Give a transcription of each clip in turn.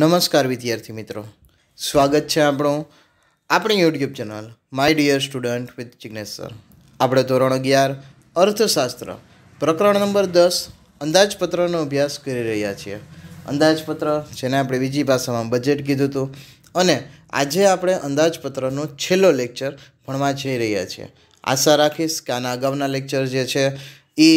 નમસ્કાર વિદ્યાર્થી મિત્રો સ્વાગત છે આપણું આપણી YouTube channel my dear student with Jignesh sir આપણે ધોરણ અગિયાર અર્થશાસ્ત્ર પ્રકરણ નંબર દસ અંદાજપત્રનો અભ્યાસ કરી રહ્યા છીએ અંદાજપત્ર જેને આપણે બીજી ભાષામાં બજેટ કીધું હતું અને આજે આપણે અંદાજપત્રનો છેલ્લો લેક્ચર ભણવા જઈ રહ્યા છીએ આશા રાખીશ કે આના અગાઉના લેક્ચર જે છે એ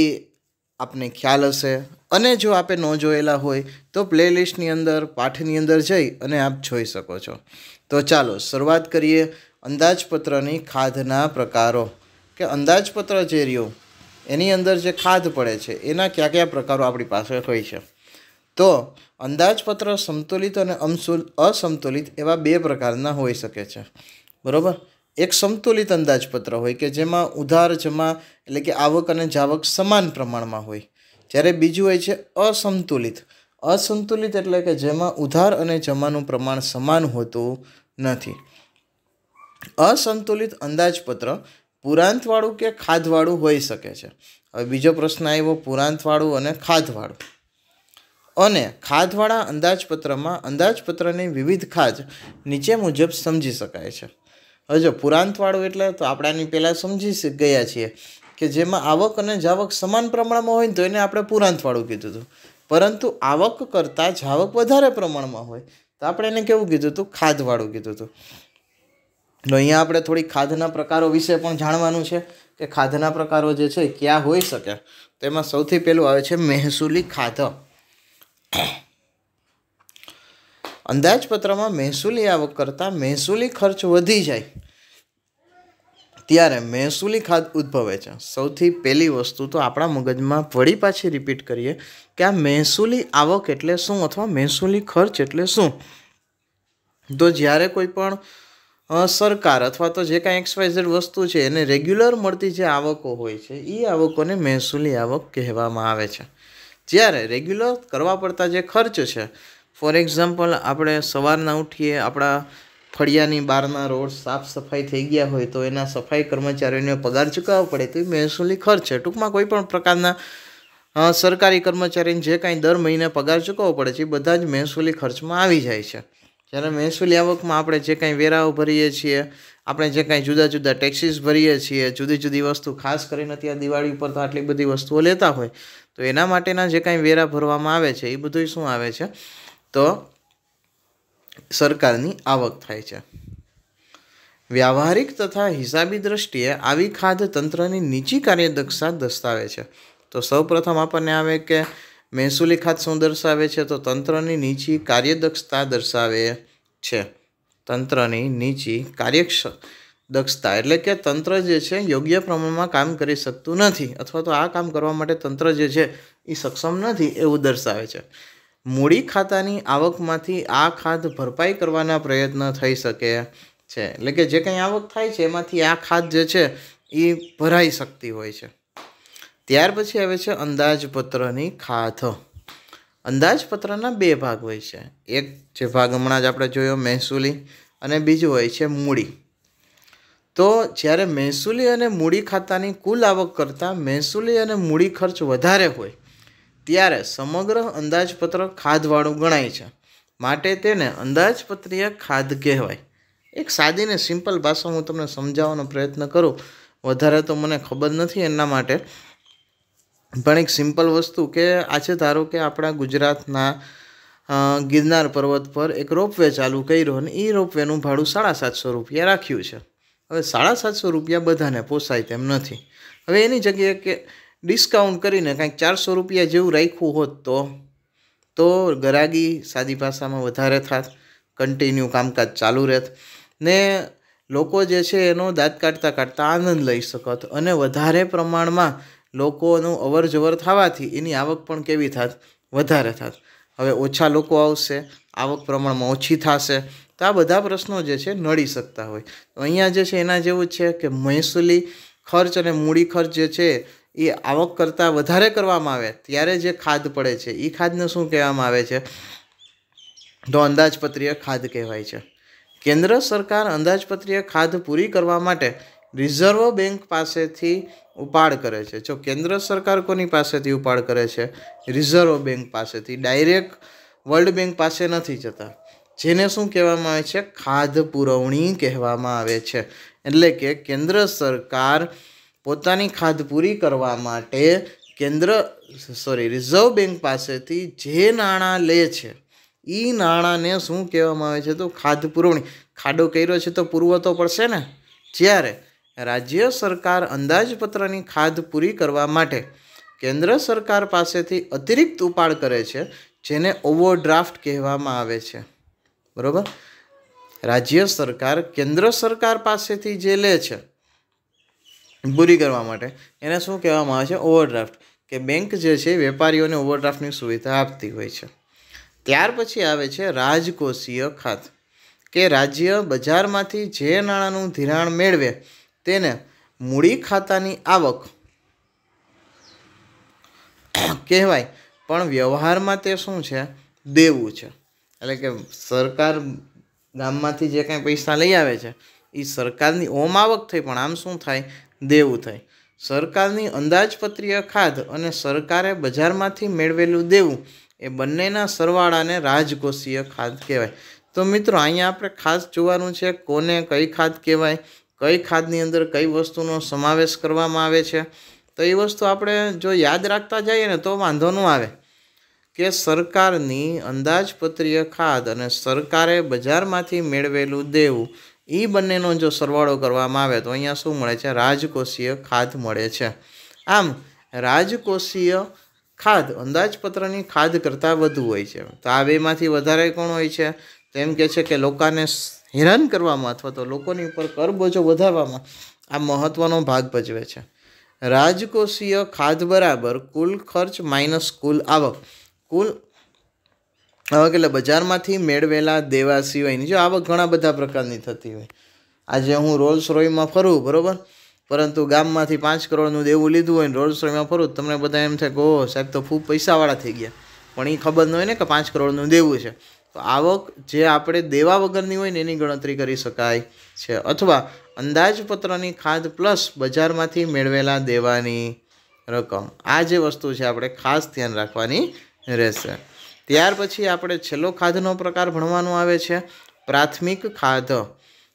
આપને ખ્યાલ હશે અને જો આપે ન જોયેલા હોય તો પ્લેલિસ્ટની અંદર પાઠની અંદર જઈ અને આપ જોઈ શકો છો તો ચાલો શરૂઆત કરીએ અંદાજપત્રની ખાધના પ્રકારો કે અંદાજપત્ર જે રહ્યું એની અંદર જે ખાધ પડે છે એના કયા કયા પ્રકારો આપણી પાસે હોય છે તો અંદાજપત્ર સંતુલિત અને અમસુલ અસંતુલિત એવા બે પ્રકારના હોઈ શકે છે બરાબર એક સંતુલિત અંદાજપત્ર હોય કે જેમાં ઉધાર જમા એટલે કે આવક અને જાવક સમાન પ્રમાણમાં હોય જ્યારે બીજું હોય છે અસંતુલિત અસંતુલિત એટલે કે જેમાં ઉધાર અને જમાનું પ્રમાણ સમાન હોતું નથી અસંતુલિત અંદાજપત્ર પુરાંતવાળું કે ખાધવાળું હોઈ શકે છે હવે બીજો પ્રશ્ન આવ્યો પુરાંતવાળું અને ખાધવાળું અને ખાધવાળા અંદાજપત્રમાં અંદાજપત્રની વિવિધ ખાધ નીચે મુજબ સમજી શકાય છે હજો પુરાંતવાળું એટલે તો આપણાની પહેલાં સમજી ગયા છીએ કે જેમાં આવક અને જાવક સમાન પ્રમાણમાં હોય ને તો એને આપણે પુરાંતવાળું કીધું હતું પરંતુ આવક કરતાં જાવક વધારે પ્રમાણમાં હોય તો આપણે એને કેવું કીધું હતું ખાધવાળું કીધું હતું તો અહીંયા આપણે થોડી ખાધના પ્રકારો વિશે પણ જાણવાનું છે કે ખાધના પ્રકારો જે છે ક્યાં હોઈ શકે તેમાં સૌથી પહેલું આવે છે મહેસૂલી ખાધ અંદાજપત્રમાં મહેસૂલી આવક કરતાં મહેસૂલી ખર્ચ વધી જાય ત્યારે મહેસૂલી ખાધ ઉદ્ભવે છે સૌથી પહેલી વસ્તુ તો આપણા મગજમાં વળી પાછી રિપીટ કરીએ કે આ મહેસૂલી આવક એટલે શું અથવા મહેસૂલી ખર્ચ એટલે શું તો જ્યારે કોઈ પણ સરકાર અથવા તો જે કાંઈ એક્સવાઇઝેડ વસ્તુ છે એને રેગ્યુલર મળતી જે આવકો હોય છે એ આવકોને મહેસૂલી આવક કહેવામાં આવે છે જ્યારે રેગ્યુલર કરવા પડતા જે ખર્ચ છે ફોર એક્ઝામ્પલ આપણે સવારના ઉઠીએ આપણા ફળિયાની બહારના રોડ સાફ સફાઈ થઈ ગયા હોય તો એના સફાઈ કર્મચારીઓને પગાર ચૂકવવો પડે તો એ મહેસૂલી ખર્ચ છે ટૂંકમાં કોઈ પણ પ્રકારના સરકારી કર્મચારીને જે કાંઈ દર મહિને પગાર ચૂકવવો પડે છે એ બધા જ મહેસૂલી ખર્ચમાં આવી જાય છે જ્યારે મહેસૂલી આવકમાં આપણે જે કાંઈ વેરાઓ ભરીએ છીએ આપણે જે કાંઈ જુદા જુદા ટેક્સીસ ભરીએ છીએ જુદી જુદી વસ્તુ ખાસ કરીને ત્યાં દિવાળી ઉપર તો આટલી બધી વસ્તુઓ લેતા હોય તો એના માટેના જે કાંઈ વેરા ભરવામાં આવે છે એ બધું શું આવે છે તો સરકારની આવક થાય છે વ્યવહારિક તથા હિસાબી દ્રષ્ટિએ આવી ખાધ તંત્રની નીચી કાર્યદક્ષતા દર્શાવે છે તો સૌપ્રથમ આપણને આવે કે મહેસૂલી ખાત શું દર્શાવે છે તો તંત્રની નીચી કાર્યદક્ષતા દર્શાવે છે તંત્રની નીચી કાર્યક્ષ દક્ષતા એટલે કે તંત્ર જે છે યોગ્ય પ્રમાણમાં કામ કરી શકતું નથી અથવા તો આ કામ કરવા માટે તંત્ર જે છે એ સક્ષમ નથી એવું દર્શાવે છે મૂડી ખાતાની આવકમાંથી આ ખાધ ભરપાઈ કરવાના પ્રયત્ન થઈ શકે છે એટલે કે જે કંઈ આવક થાય છે એમાંથી આ ખાધ જે છે એ ભરાઈ શકતી હોય છે ત્યાર પછી આવે છે અંદાજપત્રની ખાધ અંદાજપત્રના બે ભાગ હોય છે એક જે ભાગ હમણાં જ આપણે જોયો મહેસૂલી અને બીજું હોય છે મૂડી તો જ્યારે મહેસૂલી અને મૂડી ખાતાની કુલ આવક કરતાં મહેસૂલી અને મૂડી ખર્ચ વધારે હોય ત્યારે સમગ્ર અંદાજપત્ર ખાધવાળું ગણાય છે માટે તેને અંદાજપત્રીય ખાધ કહેવાય એક સાદી ને સિમ્પલ ભાષા હું તમને સમજાવવાનો પ્રયત્ન કરું વધારે તો મને ખબર નથી એના માટે પણ એક સિમ્પલ વસ્તુ કે આજે ધારો કે આપણા ગુજરાતના ગિરનાર પર્વત પર એક રોપવે ચાલુ કર્યો અને એ રોપવેનું ભાડું સાડા સાતસો રૂપિયા રાખ્યું છે હવે સાડા સાતસો રૂપિયા બધાને પોસાય તેમ નથી હવે એની જગ્યાએ કે ડિસ્કાઉન્ટ કરીને કાંઈક ચારસો રૂપિયા જેવું રાખ્યું હોત તો તો ગરાગી સાદી ભાષામાં વધારે થાત કન્ટિન્યુ કામકાજ ચાલુ રહેત ને લોકો જે છે એનો દાંત કાઢતા કાઢતા આનંદ લઈ શકત અને વધારે પ્રમાણમાં લોકોનું અવર જવર થવાથી એની આવક પણ કેવી થાત વધારે થાત હવે ઓછા લોકો આવશે આવક પ્રમાણમાં ઓછી થશે તો આ બધા પ્રશ્નો જે છે નડી શકતા હોય તો અહીંયા જે છે એના જેવું છે કે મહેસૂલી ખર્ચ અને મૂડી ખર્ચ જે છે એ આવક કરતાં વધારે કરવામાં આવે ત્યારે જે ખાદ પડે છે એ ખાદને શું કહેવામાં આવે છે તો અંદાજપત્રીય ખાદ કહેવાય છે કેન્દ્ર સરકાર અંદાજપત્રીય ખાદ પૂરી કરવા માટે રિઝર્વ બેંક પાસેથી ઉપાડ કરે છે જો કેન્દ્ર સરકાર કોની પાસેથી ઉપાડ કરે છે રિઝર્વ બેંક પાસેથી ડાયરેક્ટ વર્લ્ડ બેંક પાસે નથી જતા જેને શું કહેવામાં આવે છે ખાદ પુરવણી કહેવામાં આવે છે એટલે કે કેન્દ્ર સરકાર પોતાની ખાધ પૂરી કરવા માટે કેન્દ્ર સોરી રિઝર્વ બેન્ક પાસેથી જે નાણાં લે છે એ નાણાંને શું કહેવામાં આવે છે તો ખાધ પુરવણી ખાડો કર્યો છે તો પૂરવો તો પડશે ને જ્યારે રાજ્ય સરકાર અંદાજપત્રની ખાધ પૂરી કરવા માટે કેન્દ્ર સરકાર પાસેથી અતિરિક્ત ઉપાડ કરે છે જેને ઓવરડ્રાફ્ટ કહેવામાં આવે છે બરાબર રાજ્ય સરકાર કેન્દ્ર સરકાર પાસેથી જે લે છે પૂરી કરવા માટે એને શું કહેવામાં આવે છે ઓવરડ્રાફ્ટ કે બેંક જે છે વેપારીઓને ઓવરડ્રાફ્ટની સુવિધા આપતી હોય છે ત્યાર પછી આવે છે રાજકોષીય ખાત કે રાજ્ય બજારમાંથી જે નાણાંનું ધિરાણ મેળવે તેને મૂડી ખાતાની આવક કહેવાય પણ વ્યવહારમાં તે શું છે દેવું છે એટલે કે સરકાર ગામમાંથી જે કાંઈ પૈસા લઈ આવે છે એ સરકારની ઓમ આવક થઈ પણ આમ શું થાય દેવું થાય સરકારની અંદાજપત્રીય ખાધ અને સરકારે બજારમાંથી મેળવેલું દેવું એ બંનેના સરવાળાને રાજકોષીય ખાધ કહેવાય તો મિત્રો અહીંયા આપણે ખાસ જોવાનું છે કોને કઈ ખાધ કહેવાય કઈ ખાદની અંદર કઈ વસ્તુનો સમાવેશ કરવામાં આવે છે તો એ વસ્તુ આપણે જો યાદ રાખતા જઈએ ને તો વાંધો ન આવે કે સરકારની અંદાજપત્રીય ખાદ અને સરકારે બજારમાંથી મેળવેલું દેવું એ બંનેનો જો સરવાળો કરવામાં આવે તો અહીંયા શું મળે છે રાજકોષીય ખાદ મળે છે આમ રાજકોષીય ખાદ અંદાજપત્રની ખાદ કરતાં વધુ હોય છે તો આ બેમાંથી વધારે કોણ હોય છે તો એમ કે છે કે લોકોને હેરાન કરવામાં અથવા તો લોકોની ઉપર કરબોજો વધારવામાં આ મહત્ત્વનો ભાગ ભજવે છે રાજકોષીય ખાદ બરાબર કુલ ખર્ચ માઇનસ કુલ આવક કુલ એટલે બજારમાંથી મેળવેલા દેવા સિવાયની જો આવક ઘણા બધા પ્રકારની થતી હોય આજે હું રોલ્સ રોયમાં ફરું બરાબર પરંતુ ગામમાંથી પાંચ કરોડનું દેવું લીધું હોય ને રોલ્સ રોયમાં ફરું તમને બધા એમ થાય કે ઓહ સાહેબ તો ખૂબ પૈસાવાળા થઈ ગયા પણ એ ખબર ન હોય ને કે પાંચ કરોડનું દેવું છે તો આવક જે આપણે દેવા વગરની હોય ને એની ગણતરી કરી શકાય છે અથવા અંદાજપત્રની ખાદ પ્લસ બજારમાંથી મેળવેલા દેવાની રકમ આ જે વસ્તુ છે આપણે ખાસ ધ્યાન રાખવાની રહેશે ત્યાર પછી આપણે છેલ્લો ખાધનો પ્રકાર ભણવાનો આવે છે પ્રાથમિક ખાધ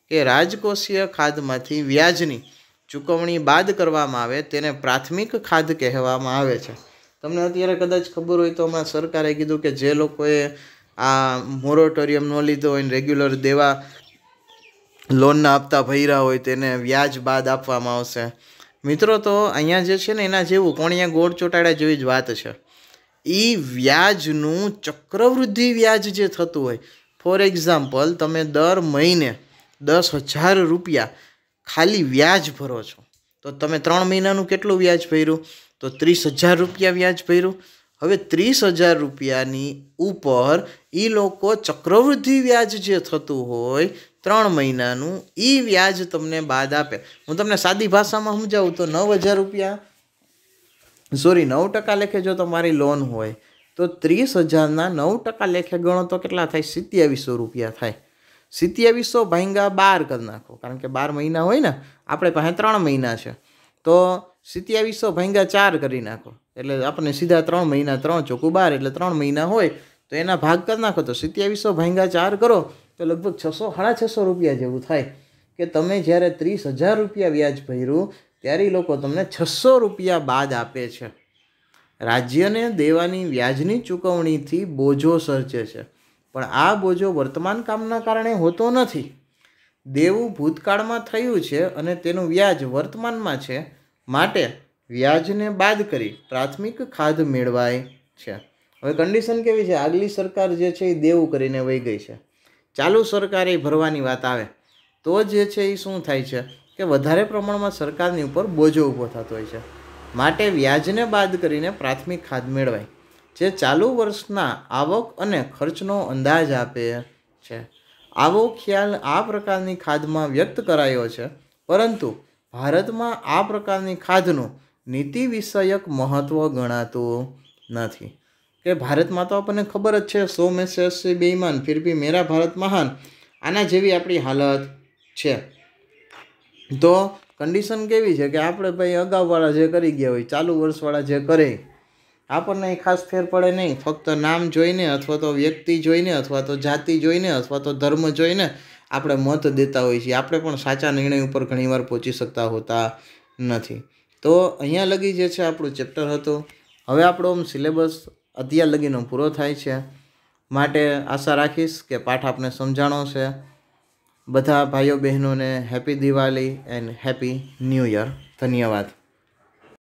કે રાજકોષીય ખાધમાંથી વ્યાજની ચૂકવણી બાદ કરવામાં આવે તેને પ્રાથમિક ખાધ કહેવામાં આવે છે તમને અત્યારે કદાચ ખબર હોય તો હમણાં સરકારે કીધું કે જે લોકોએ આ મોરોટોરિયમ ન લીધો હોય ને રેગ્યુલર દેવા લોનના આપતા ભર્યા હોય તેને વ્યાજ બાદ આપવામાં આવશે મિત્રો તો અહીંયા જે છે ને એના જેવું અહીંયા ગોળ ચોટાડ્યા જેવી જ વાત છે એ વ્યાજનું ચક્રવૃદ્ધિ વ્યાજ જે થતું હોય ફોર એક્ઝામ્પલ તમે દર મહિને દસ હજાર રૂપિયા ખાલી વ્યાજ ભરો છો તો તમે ત્રણ મહિનાનું કેટલું વ્યાજ ભર્યું તો ત્રીસ હજાર રૂપિયા વ્યાજ ભર્યું હવે ત્રીસ હજાર રૂપિયાની ઉપર એ લોકો ચક્રવૃદ્ધિ વ્યાજ જે થતું હોય ત્રણ મહિનાનું એ વ્યાજ તમને બાદ આપે હું તમને સાદી ભાષામાં સમજાવું તો નવ હજાર રૂપિયા સોરી નવ ટકા લેખે જો તમારી લોન હોય તો ત્રીસ હજારના નવ ટકા લેખે ગણો તો કેટલા થાય સિત્યાવીસો રૂપિયા થાય સિત્યાવીસો ભાંગા બાર કરી નાખો કારણ કે બાર મહિના હોય ને આપણે પાસે ત્રણ મહિના છે તો સિત્યાવીસો ભાંગા ચાર કરી નાખો એટલે આપણને સીધા ત્રણ મહિના ત્રણ ચોખ્ખું બાર એટલે ત્રણ મહિના હોય તો એના ભાગ કરી નાખો તો સિત્યાવીસો ભાંગા ચાર કરો તો લગભગ છસો સાડા છસો રૂપિયા જેવું થાય કે તમે જ્યારે ત્રીસ હજાર રૂપિયા વ્યાજ ભર્યું ત્યારે એ લોકો તમને છસો રૂપિયા બાદ આપે છે રાજ્યને દેવાની વ્યાજની ચૂકવણીથી બોજો સર્જે છે પણ આ બોજો વર્તમાન કામના કારણે હોતો નથી દેવું ભૂતકાળમાં થયું છે અને તેનું વ્યાજ વર્તમાનમાં છે માટે વ્યાજને બાદ કરી પ્રાથમિક ખાધ મેળવાય છે હવે કન્ડિશન કેવી છે આગલી સરકાર જે છે એ દેવું કરીને વહી ગઈ છે ચાલુ સરકારે ભરવાની વાત આવે તો જે છે એ શું થાય છે કે વધારે પ્રમાણમાં સરકારની ઉપર બોજો ઊભો થતો હોય છે માટે વ્યાજને બાદ કરીને પ્રાથમિક ખાદ મેળવાય જે ચાલુ વર્ષના આવક અને ખર્ચનો અંદાજ આપે છે આવો ખ્યાલ આ પ્રકારની ખાધમાં વ્યક્ત કરાયો છે પરંતુ ભારતમાં આ પ્રકારની ખાધનું નીતિ વિષયક મહત્ત્વ ગણાતું નથી કે ભારતમાં તો આપણને ખબર જ છે સો મેં સે બેઈમાન ફિર ભી મેરા ભારત મહાન આના જેવી આપણી હાલત છે તો કન્ડિશન કેવી છે કે આપણે ભાઈ અગાઉવાળા જે કરી ગયા હોય ચાલુ વર્ષવાળા જે કરે આપણને ખાસ ફેર પડે નહીં ફક્ત નામ જોઈને અથવા તો વ્યક્તિ જોઈને અથવા તો જાતિ જોઈને અથવા તો ધર્મ જોઈને આપણે મત દેતા હોઈએ છીએ આપણે પણ સાચા નિર્ણય ઉપર ઘણીવાર પહોંચી શકતા હોતા નથી તો અહીંયા લગી જે છે આપણું ચેપ્ટર હતું હવે આપણો સિલેબસ અત્યાર લગીનો પૂરો થાય છે માટે આશા રાખીશ કે પાઠ આપને સમજાણો છે બધા ભાઈઓ બહેનોને happy Diwali and happy new year ધન્યવાદ